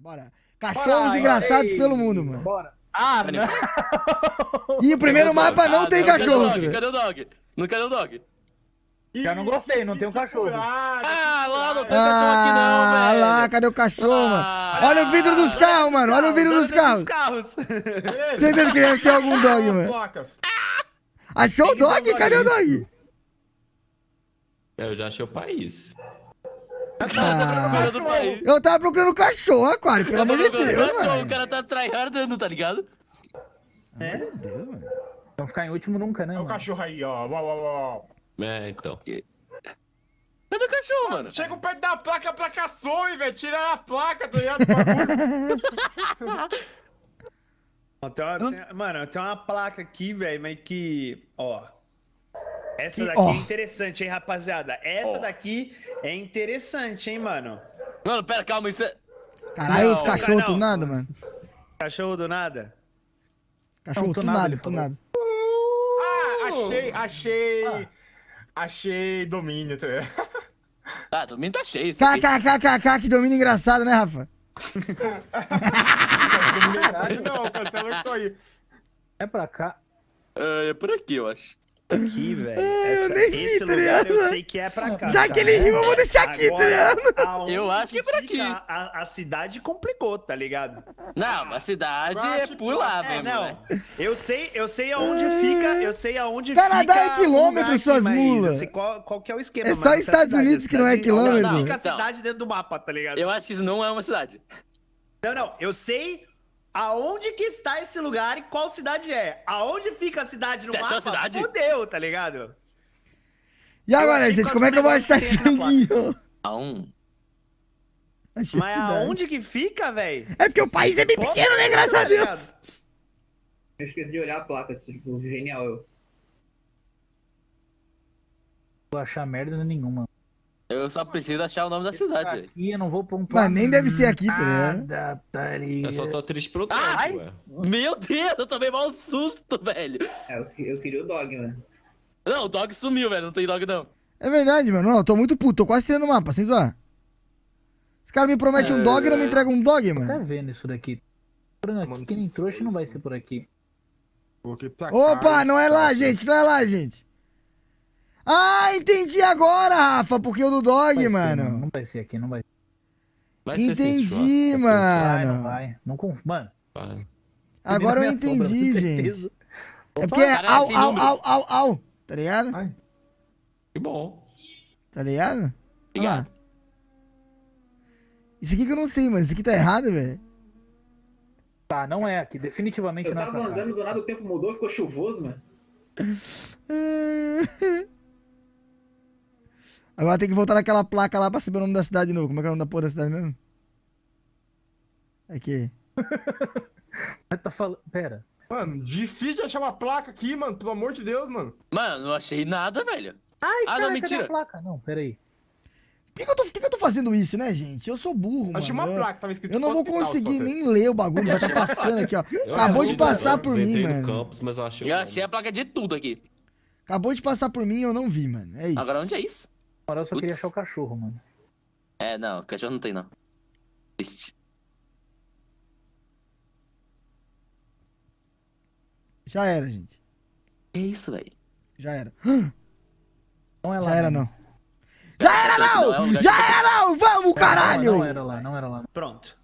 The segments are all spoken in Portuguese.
bora. Cachorros bora, engraçados ei, pelo mundo, mano. Bora. Ah, não. E o primeiro mapa não ah, tem cachorro. Cadê o, cadê o dog? Não cadê o dog? Já não gostei, não tem um cachorro. Ah, ah lá não tem cachorro aqui não, ah, velho. lá, cadê o cachorro, mano? Ah. Olha o vidro dos carros, mano. Olha o vidro dos carros. carros. que tem algum dog, mano? Achou o dog? Cadê o dog? Eu já achei o país. Ah, eu, tava procurando cachorro, Aquário, pelo amor de Deus. o cara tá tryhardando, tá ligado? É? Meu Deus, mano. Não ficar em último nunca, né? Olha é o cachorro aí, ó. Uau, uau, uau. É, então. Cadê é o cachorro, mano? Chega perto da placa, pra cachorro hein, velho. Tira a placa, tá ligado? mano, tem uma placa aqui, velho, mas que. Ó. Essa daqui é interessante, hein, rapaziada? Essa daqui é interessante, hein, mano? Mano, pera, calma, isso é... Caralho, não, os cachorros do nada, mano. Cachorro do nada? Cachorro do nada, do nada. Ah, achei, achei... Ah. Achei domínio, tá Ah, domínio tá cheio. KKKKK, que domínio engraçado, né, Rafa? não, cancela não, tô aí. É pra cá. é, é por aqui, eu acho aqui, velho. É, eu nem vi, esse tá eu sei que é pra cá. Já tá que ele riu, eu vou deixar aqui, tá Agora, Triano. Eu acho que é por aqui. A, a, cidade complicou, tá ligado? Não, a cidade é por lá, é, mesmo, não. Né? Eu sei, eu sei aonde fica, é. eu sei aonde Canadá fica. Canadá é quilômetro, suas mulas. Assim, qual, qual que é o esquema? É só Estados Unidos que não é quilômetro. É não, não, fica a então. cidade dentro do mapa, tá ligado? Eu acho que isso não é uma cidade. Não, não, eu sei aonde que está esse lugar e qual cidade é. Aonde fica a cidade no Você mapa, cidade? fudeu, tá ligado? E agora, gente, como é que eu vou achar isso aqui? Aonde? Achei Mas aonde que fica, velho? É porque o país é bem Pô, pequeno, né? Graças tá a Deus. Eu esqueci de olhar a placa, tipo, genial eu. vou achar merda nenhuma. Eu só preciso achar o nome da cidade. Aqui eu não vou pontuar. Mas nem deve ser aqui, tá ligado? Tá eu só tô triste pro tempo, Ai, Meu Deus, eu tomei mal susto, velho. É, eu, eu queria o dog, mano. Não, o dog sumiu, velho. Não tem dog, não. É verdade, mano. Não, eu tô muito puto. Tô quase tirando o mapa, sem zoar. Esse cara me promete é... um dog e não me entrega um dog, mano. Tá vendo isso daqui? Aqui, que nem trouxa não vai ser por aqui. Opa, é tá, tá. não é lá, gente. Não é lá, gente. Ah, entendi agora, Rafa, porque o do dog, mano. Ser, não. vai ser aqui, não vai. vai entendi, ser mano. Vai, não vai. Não, mano. Vai. Agora eu entendi, sombra, gente. É porque é au, au, au, au, au. Tá ligado? Ai. Que bom. Tá ligado? Ah. Isso aqui que eu não sei, mano. Isso aqui tá errado, velho. Tá, não é aqui. Definitivamente eu não é. Eu tava andando do nada, o tempo mudou, ficou chuvoso, mano. Agora tem que voltar naquela placa lá pra saber o nome da cidade de novo. Como é que é o nome da porra da cidade mesmo? Aqui. tá falando. Pera. Mano, difícil de achar uma placa aqui, mano. Pelo amor de Deus, mano. Mano, não achei nada, velho. Ai, ah, cara, não, mentira. Placa? Não, peraí. Por que, que, eu tô, que, que, eu tô fazendo isso, né, gente? Eu sou burro, Achei mano. uma placa, tava escrito Eu não vou conseguir nem ler o bagulho, vai tá passando aqui, ó. Acabou de passar por mim, mano. mas eu achei, eu achei a placa de tudo aqui. Acabou de passar por mim e eu não vi, mano. É isso. Agora onde é isso? moral, eu só Uts. queria achar o cachorro, mano. É, não, cachorro não tem, não. Triste. Já era, gente. Que isso, velho? Já era. Não é lá. Já era, não. não. Já era, não! não é Já que... era, não! Vamos, caralho! Não, era lá, não era lá. Pronto.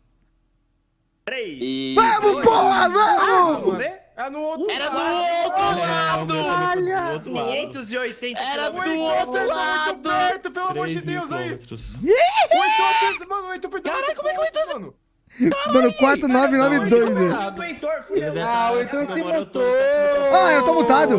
Três. E... Vamos, dois, porra, vamos! Ah, vamos ver? É no outro Era lado. Era do outro lado! Olha! Do outro lado. 580 Era do outro lado! perto, pelo amor de Deus, aí! Oito, mano, oito por Caraca, como é que o Heitor... Mano, tá mano 4992. Né? Tá ah, tá o Heitor se mutou. Ah, eu tô mutado.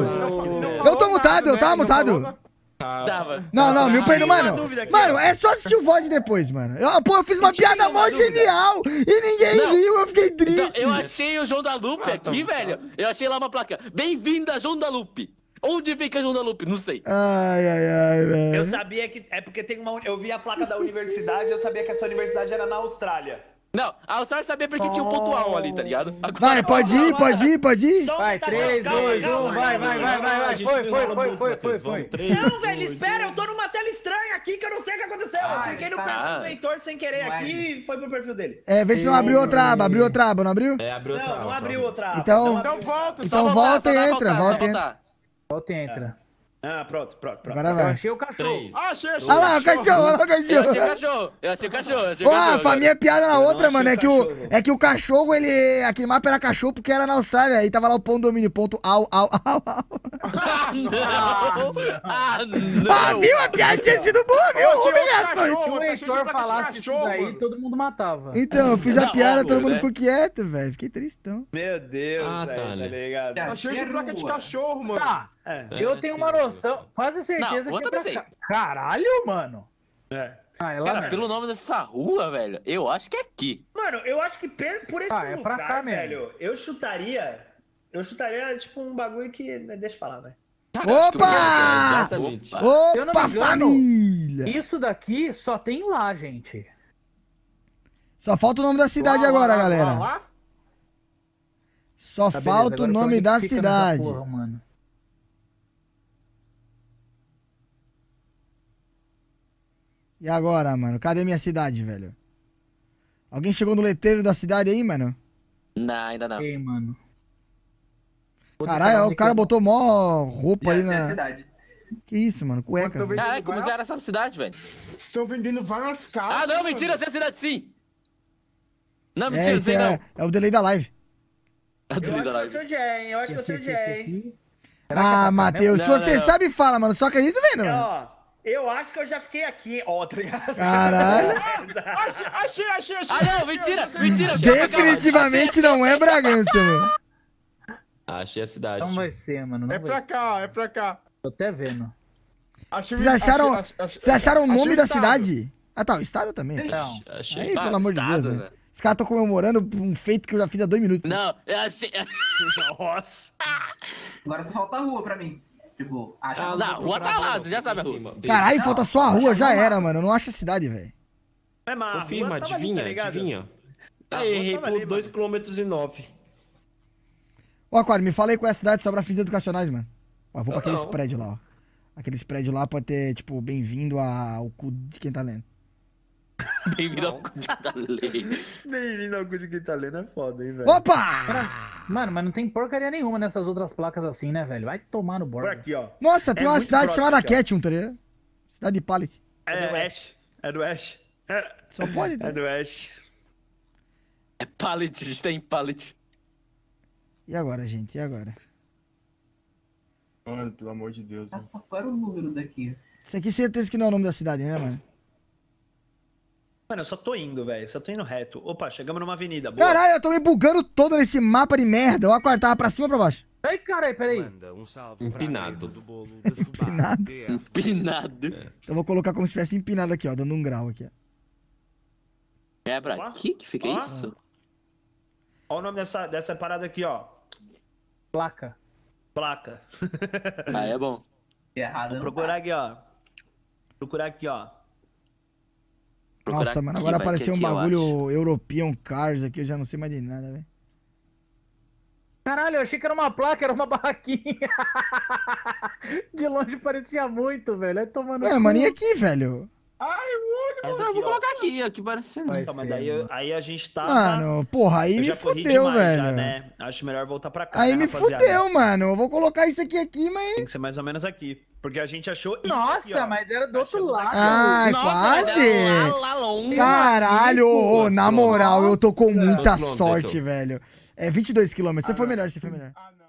Eu tô mutado, eu tava né? mutado. Tava. Não, não, meu perdão, mano. Mano, é só assistir o VOD depois, mano. Eu, pô, eu fiz uma piada mó genial e ninguém não. eu fiquei triste. Então, eu achei o João da Lupe ah, aqui, tá, tá velho. Eu achei lá uma placa. Bem-vinda, João da Lupe. Onde fica João da Lupe? Não sei. Ai, ai, ai, velho. Eu sabia que. É porque tem uma. Eu vi a placa da universidade, eu sabia que essa universidade era na Austrália. Não, a só sabia porque oh. tinha um pontual ali, tá ligado? Agora, vai, pode ir, pode ir, pode ir. Vai, 3, 2, 1, vai, vai, vai, vai, vai. Foi, foi, foi, foi, foi, foi. Três, não, velho, espera, eu tô numa tela estranha aqui que eu não sei o que aconteceu. Ai, eu cliquei no tá. perfil do Heitor sem querer vai. É. aqui e foi pro perfil dele. É, vê se não abriu outra aba, abriu outra aba, não abriu? É, abriu outra não, aba. Não, não abriu outra aba. Então, então volta, então volta e entra, volta e entra. Volta e entra. Ah, pronto, pronto, pronto. Agora vai. Eu achei o cachorro. Três, ah, achei, achei. Olha ah lá, o cachorro, olha lá o cachorro. Eu achei o cachorro, eu achei o cachorro. Achei Pô, cachorro, minha piada na eu outra, mano, é que, o, é que o cachorro, ele. Aquele mapa era cachorro porque era na Austrália. E tava lá o pão domínio, ponto au, au, au, au. Ah, não! Ah, não! Ah, viu? A piada tinha sido boa, viu? Humilhações. Se o leitor falasse isso daí, todo mundo matava. Então, eu fiz a piada, todo mundo né? ficou quieto, velho. Fiquei tristão. Meu Deus, ah, velho, tá, tá né? ligado? É, achei de assim é placa de cachorro, mano. Tá. É. é, eu tenho uma noção, eu... quase certeza não, que é pra Caralho, mano. É. Ah, é cara, pelo nome dessa rua, velho, eu acho que é aqui. Mano, eu acho que por esse ah, é lugar, cá, velho, mesmo. eu chutaria... Eu chutaria, tipo, um bagulho que... Né, deixa pra lá, velho. Caraca, Opa! Né? Exatamente. Opa, Opa família! Isso daqui só tem lá, gente. Só falta o nome da cidade lá, agora, lá, galera. Lá, só tá falta beleza, o nome é da cidade. Porra, mano. E agora, mano? Cadê minha cidade, velho? Alguém chegou no letreiro da cidade aí, mano? Não, ainda não. Ei, mano. Caralho, o cara botou mó roupa ali é na... cidade. Que isso, mano? Cueca. Caralho, várias... como que era essa cidade, velho? Estão vendendo várias casas. Ah, não, mentira, essa é cidade sim. Não, é, mentira, é, sei é, não. É o delay da live. É o delay da live. Eu acho que eu sei onde ah, é, hein? Eu acho que eu sei onde é, hein? Ah, Matheus, né? se você não, não. sabe, fala, mano. Só acredito vendo, É, Ó... Eu acho que eu já fiquei aqui, ó, tá ligado? Caralho! achei, achei, achei, achei! Ah, não, mentira, mentira! Definitivamente não é Bragança, mano. Achei a cidade. Não vai ser, mano. Não é vai. pra cá, é pra cá. Tô até vendo. Vocês acharam, achei, achei, vocês acharam o nome da estado. cidade? Ah, tá, o estado também. Não. Achei, Aí, pelo amor estado, de Deus, né? né? Os caras estão comemorando um feito que eu já fiz há dois minutos. Não, eu achei... Nossa! Agora só falta a rua pra mim. Tipo, ah, não, a rua tá lá, você já tipo sabe assim. a rua. Caralho, falta só a ah, rua, já era, mano. Eu não acho a cidade, velho. É, Confirma, adivinha, ali, tá adivinha. Tá, tá errei por 2,9 km. Ô, Aquário, me falei qual é a cidade sobre fins educacionais, mano. Ó, vou pra aquele spread lá, ó. Aquele spread lá pode ter, tipo, bem-vindo ao cu de quem tá lendo. Bem-vindo ao cu de Guitalena. Bem-vindo ao cu de Guitalena é foda, hein, velho. Opa! Mano, mas não tem porcaria nenhuma nessas outras placas assim, né, velho? Vai tomar no bordo. aqui, ó. Nossa, tem é uma cidade chamada Ketchum, tá ligado? Cidade de Pallet. É, do Ash. É do Ash. É é Só pode, né? É do Ash. É Pallet, a gente tem Pallet. E agora, gente? E agora? Mano, pelo amor de Deus. Ah, qual era o número daqui? Isso aqui certeza que não é o nome da cidade, né, mano? Mano, eu só tô indo, velho. Só tô indo reto. Opa, chegamos numa avenida. Boa. Caralho, eu tô me bugando todo nesse mapa de merda. Eu tava pra cima ou pra baixo? Ei, caralho, peraí. Manda um empinado. empinado. empinado. É. Eu vou colocar como se tivesse empinado aqui, ó. Dando um grau aqui, ó. Quebra ó. aqui que fica isso? Ó o nome dessa, dessa parada aqui, ó. Placa. Placa. ah, é bom. Errado. Vou procurar aqui, ó. Procurar aqui, ó procurar Nossa, mano, agora apareceu um bagulho European Cars aqui, eu já não sei mais de nada, velho. Caralho, eu achei que era uma placa, era uma barraquinha. de longe parecia muito, velho. tomando. É, mano, aqui, velho? Ai, olha, aqui, eu vou colocar aqui, aqui parece não. Então, mas ser, daí, mano. aí a gente tá. Mano, porra, aí eu me fudeu, velho. Já, né? Acho melhor voltar pra cá. Aí né, me rapaziada? fudeu, mano. Eu vou colocar isso aqui, aqui, mas. Tem que ser mais ou menos aqui. Porque a gente achou isso Nossa, aqui, mas era do outro lado. Ah, quase! Lá, lá longe. Caralho, ô, na moral, Nossa. eu tô com muita sorte, velho. É 22 quilômetros. Ah, você foi melhor, você foi melhor. Ah, não.